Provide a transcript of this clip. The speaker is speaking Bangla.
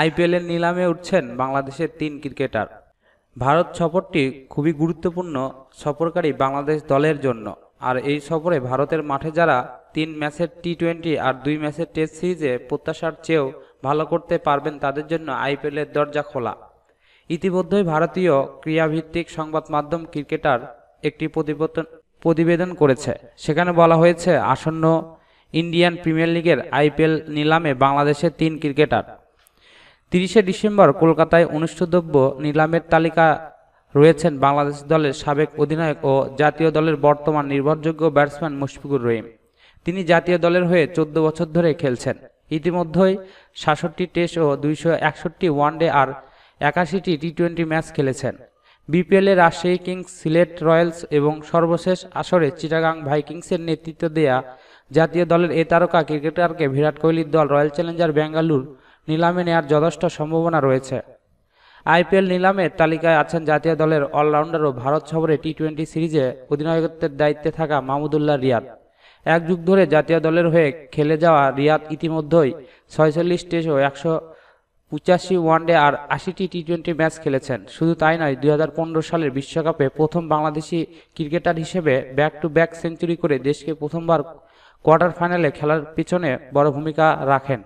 আইপিএলের নিলামে উঠছেন বাংলাদেশের তিন ক্রিকেটার ভারত সফরটি খুবই গুরুত্বপূর্ণ সফরকারী বাংলাদেশ দলের জন্য আর এই সফরে ভারতের মাঠে যারা তিন ম্যাচের টি টোয়েন্টি আর দুই ম্যাচের টেস্ট সিরিজে প্রত্যাশার চেয়েও ভালো করতে পারবেন তাদের জন্য আইপিএলের দরজা খোলা ইতিমধ্যেই ভারতীয় ক্রীড়াভিত্তিক সংবাদ মাধ্যম ক্রিকেটার একটি প্রতিবেদন প্রতিবেদন করেছে সেখানে বলা হয়েছে আসন্ন ইন্ডিয়ান প্রিমিয়ার লিগের আইপিএল নিলামে বাংলাদেশের তিন ক্রিকেটার তিরিশে ডিসেম্বর কলকাতায় অনুষ্ঠিতব্য নিলামের তালিকা রয়েছেন বাংলাদেশ দলের সাবেক অধিনায়ক ও জাতীয় দলের বর্তমান নির্ভরযোগ্য ব্যাটসম্যান মুশফিকুর রহিম তিনি জাতীয় দলের হয়ে চোদ্দ বছর ধরে খেলছেন ইতিমধ্যেই সাতষট্টি টেস্ট ও দুইশো একষট্টি ওয়ানডে আর একাশিটি টি টোয়েন্টি ম্যাচ খেলেছেন বিপিএলে রাজশাহী কিংস সিলেট রয়্যালস এবং সর্বশেষ আসরে চিটাগাং ভাইকিংসের নেতৃত্ব দেয়া জাতীয় দলের এ তারকা ক্রিকেটারকে বিরাট কোহলির দল রয়্যাল চ্যালেঞ্জার ব্যাঙ্গালুর নিলামে নেয়ার যথেষ্ট সম্ভাবনা রয়েছে আইপিএল নিলামের তালিকায় আছেন জাতীয় দলের অলরাউন্ডার ও ভারত সফরে টি টোয়েন্টি সিরিজে অধিনায়কত্বের দায়িত্বে থাকা মাহমুদুল্লাহ রিয়াদ এক যুগ ধরে জাতীয় দলের হয়ে খেলে যাওয়া রিয়াদ ইতিমধ্যেই ছয়চল্লিশ টেস্ট ও একশো পঁচাশি ওয়ানডে আর আশিটি টি টোয়েন্টি ম্যাচ খেলেছেন শুধু তাই নয় দুই সালের বিশ্বকাপে প্রথম বাংলাদেশি ক্রিকেটার হিসেবে ব্যাক টু ব্যাক সেঞ্চুরি করে দেশকে প্রথমবার কোয়ার্টার ফাইনালে খেলার পিছনে বড় ভূমিকা রাখেন